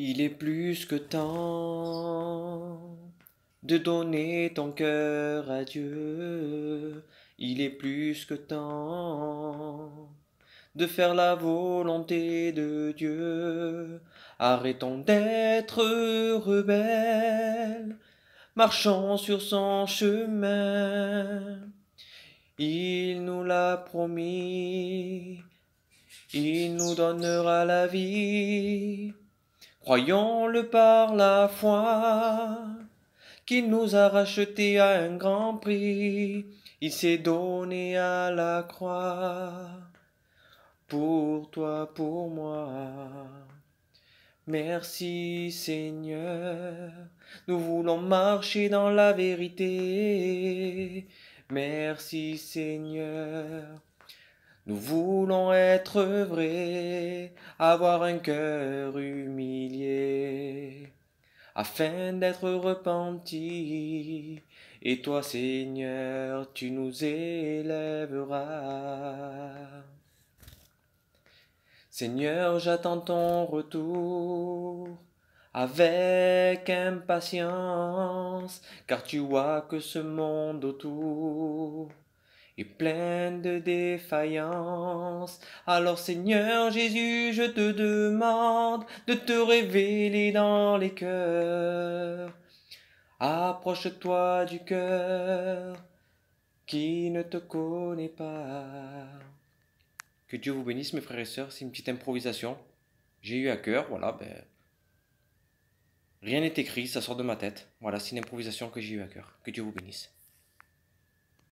Il est plus que temps de donner ton cœur à Dieu. Il est plus que temps de faire la volonté de Dieu. Arrêtons d'être rebelles, marchons sur son chemin. Il nous l'a promis, il nous donnera la vie. Croyons-le par la foi, qu'il nous a rachetés à un grand prix, il s'est donné à la croix, pour toi, pour moi. Merci Seigneur, nous voulons marcher dans la vérité. Merci Seigneur, nous voulons être vrais, avoir un cœur humilié, afin d'être repentis. Et toi, Seigneur, tu nous élèveras. Seigneur, j'attends ton retour avec impatience, car tu vois que ce monde autour et pleine de défaillance. Alors Seigneur Jésus, je te demande de te révéler dans les cœurs. Approche-toi du cœur qui ne te connaît pas. Que Dieu vous bénisse mes frères et sœurs, c'est une petite improvisation. J'ai eu à cœur, voilà, ben, Rien n'est écrit, ça sort de ma tête. Voilà, c'est une improvisation que j'ai eu à cœur. Que Dieu vous bénisse.